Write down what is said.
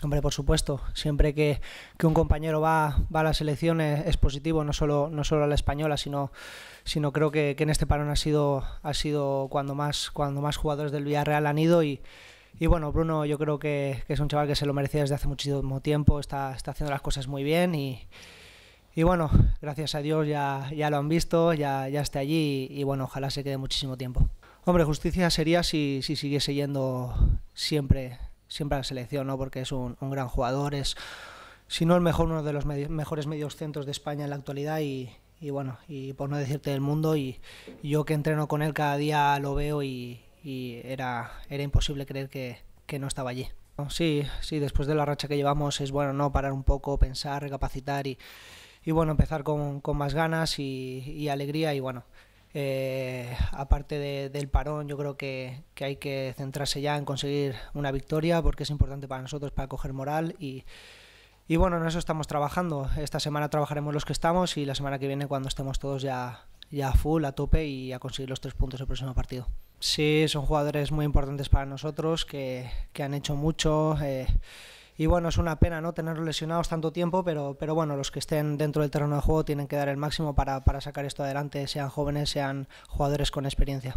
Hombre, por supuesto, siempre que, que un compañero va, va, a las elecciones es positivo, no solo, no solo a la española, sino, sino creo que, que en este parón ha sido, ha sido cuando, más, cuando más jugadores del Villarreal han ido y, y bueno, Bruno yo creo que, que, es un chaval que se lo merecía desde hace muchísimo tiempo, está, está haciendo las cosas muy bien y, y bueno, gracias a Dios ya, ya lo han visto, ya, ya está allí y, bueno, ojalá se quede muchísimo tiempo. Hombre, justicia sería si, si siguiese yendo siempre siempre a la selección, porque es un, gran jugador, es si no el mejor, uno de los mejores medios centros de España en la actualidad y, bueno, y por no decirte del mundo, y, yo que entreno con él cada día lo veo y, era, era imposible creer que, no estaba allí. Sí, sí, después de la racha que llevamos es bueno no parar un poco, pensar, recapacitar y, bueno, empezar con, con más ganas y, alegría y bueno, eh, aparte del parón, yo creo que, hay que centrarse ya en conseguir una victoria porque es importante para nosotros, para coger moral y, bueno, en eso estamos trabajando. Esta semana trabajaremos los que estamos y la semana que viene cuando estemos todos ya, ya full, a tope y a conseguir los tres puntos el próximo partido. Sí, son jugadores muy importantes para nosotros que, han hecho mucho. Eh, y bueno, es una pena no tenerlos lesionados tanto tiempo, pero, pero bueno, los que estén dentro del terreno de juego tienen que dar el máximo para sacar esto adelante, sean jóvenes, sean jugadores con experiencia.